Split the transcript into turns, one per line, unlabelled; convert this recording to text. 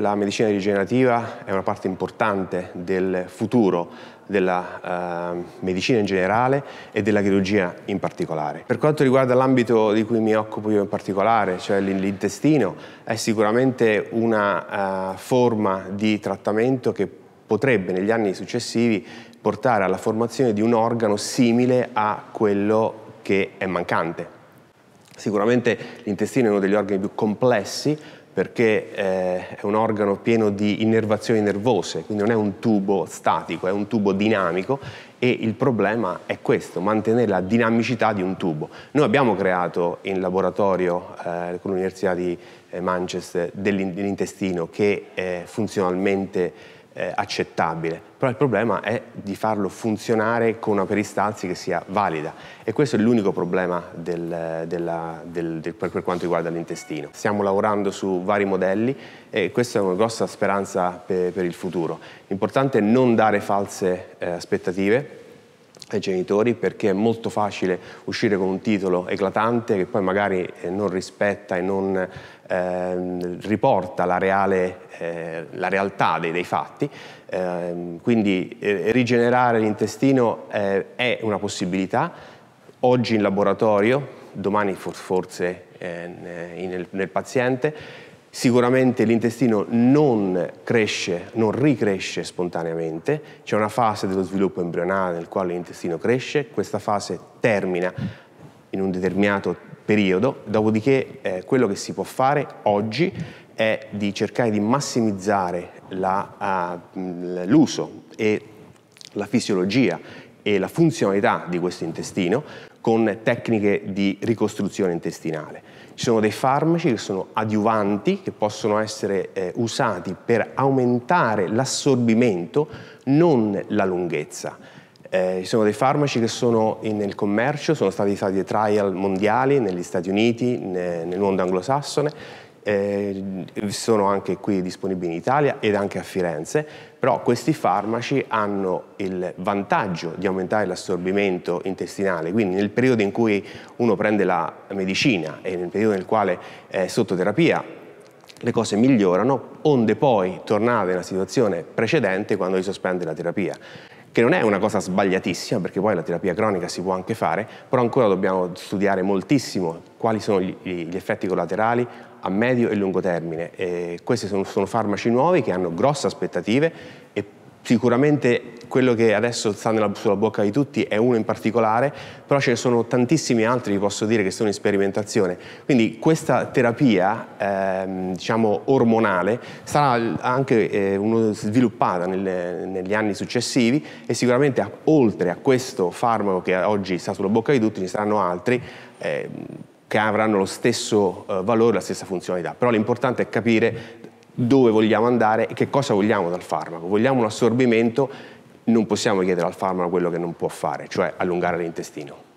La medicina rigenerativa è una parte importante del futuro della eh, medicina in generale e della chirurgia in particolare. Per quanto riguarda l'ambito di cui mi occupo io in particolare, cioè l'intestino, è sicuramente una eh, forma di trattamento che potrebbe negli anni successivi portare alla formazione di un organo simile a quello che è mancante. Sicuramente l'intestino è uno degli organi più complessi perché eh, è un organo pieno di innervazioni nervose, quindi non è un tubo statico, è un tubo dinamico e il problema è questo, mantenere la dinamicità di un tubo. Noi abbiamo creato in laboratorio eh, con l'Università di eh, Manchester dell'intestino che eh, funzionalmente eh, accettabile, però il problema è di farlo funzionare con una peristalsi che sia valida e questo è l'unico problema del, della, del, del, per, per quanto riguarda l'intestino. Stiamo lavorando su vari modelli e questa è una grossa speranza per, per il futuro. L'importante è non dare false eh, aspettative, ai genitori perché è molto facile uscire con un titolo eclatante che poi magari eh, non rispetta e non eh, riporta la, reale, eh, la, realtà dei, dei fatti. Ehm, eh, quindi rigenerare l'intestino eh, è una possibilità, oggi in laboratorio, domani forse eh, nel, nel paziente, Sicuramente l'intestino non cresce, non ricresce spontaneamente, c'è una fase dello sviluppo embrionale nel quale l'intestino cresce, questa fase termina in un determinato periodo, dopodiché eh, quello che si può fare oggi è di cercare di massimizzare ah, l'uso uh, e la fisiologia e la funzionalità di questo intestino con tecniche di ricostruzione intestinale. Ci sono dei farmaci che sono adiuvanti, che possono essere eh, usati per aumentare l'assorbimento, non la lunghezza. Eh, ci sono dei farmaci che sono nel commercio, sono stati fatti dei trial mondiali negli Stati Uniti, ne, nel mondo anglosassone, eh, sono anche qui disponibili in Italia ed anche a Firenze, però questi farmaci hanno il vantaggio di aumentare l'assorbimento intestinale, quindi nel periodo in cui uno prende la medicina e nel periodo nel quale è sotto terapia le cose migliorano, onde poi tornare nella situazione precedente quando si sospende la terapia che non è una cosa sbagliatissima, perché poi la terapia cronica si può anche fare, però ancora dobbiamo studiare moltissimo quali sono gli, gli effetti collaterali a medio e lungo termine. E questi sono, sono farmaci nuovi che hanno grosse aspettative e sicuramente quello che adesso sta nella, sulla bocca di tutti è uno in particolare, però ce ne sono tantissimi altri, vi posso dire, che sono in sperimentazione. Quindi questa terapia, ehm, diciamo, ormonale, sarà anche eh, sviluppata nelle, negli anni successivi e sicuramente a, oltre a questo farmaco che oggi sta sulla bocca di tutti, ci saranno altri, ehm, che avranno lo stesso eh, valore, la stessa funzionalità. Però l'importante è capire dove vogliamo andare e che cosa vogliamo dal farmaco. Vogliamo un assorbimento, non possiamo chiedere al farmaco quello che non può fare, cioè allungare l'intestino.